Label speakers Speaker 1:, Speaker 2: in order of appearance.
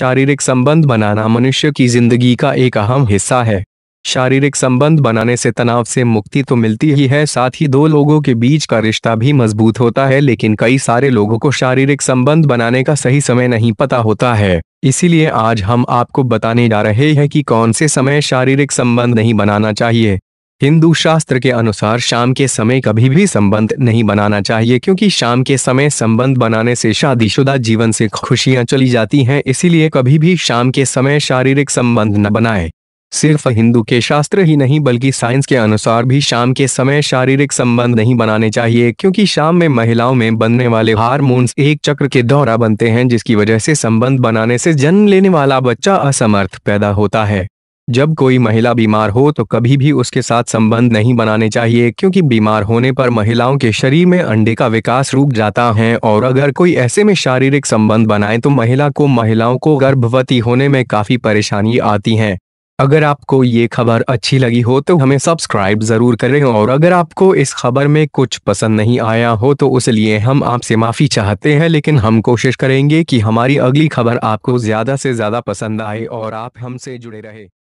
Speaker 1: शारीरिक संबंध बनाना मनुष्य की जिंदगी का एक अहम हिस्सा है शारीरिक संबंध बनाने से तनाव से मुक्ति तो मिलती ही है साथ ही दो लोगों के बीच का रिश्ता भी मजबूत होता है लेकिन कई सारे लोगों को शारीरिक संबंध बनाने का सही समय नहीं पता होता है इसीलिए आज हम आपको बताने जा रहे हैं कि कौन से समय शारीरिक संबंध नहीं बनाना चाहिए हिंदू शास्त्र के अनुसार शाम के समय कभी भी संबंध नहीं बनाना चाहिए क्योंकि शाम के समय संबंध बनाने से शादीशुदा जीवन से खुशियां चली जाती हैं इसीलिए कभी भी शाम के समय शारीरिक संबंध न बनाए सिर्फ हिंदू के शास्त्र ही नहीं बल्कि साइंस के अनुसार भी शाम के समय शारीरिक संबंध नहीं बनाने चाहिए क्योंकि शाम में महिलाओं में बनने वाले हारमोन एक चक्र के दौरा बनते हैं जिसकी वजह से संबंध बनाने से जन्म लेने वाला बच्चा असमर्थ पैदा होता है जब कोई महिला बीमार हो तो कभी भी उसके साथ संबंध नहीं बनाने चाहिए क्योंकि बीमार होने पर महिलाओं के शरीर में अंडे का विकास रुक जाता है और अगर कोई ऐसे में शारीरिक संबंध बनाए तो महिला को महिलाओं को गर्भवती होने में काफी परेशानी आती है अगर आपको ये खबर अच्छी लगी हो तो हमें सब्सक्राइब जरूर करें और अगर आपको इस खबर में कुछ पसंद नहीं आया हो तो उसलिए हम आपसे माफ़ी चाहते हैं लेकिन हम कोशिश करेंगे कि हमारी अगली खबर आपको ज़्यादा से ज़्यादा पसंद आए और आप हमसे जुड़े रहे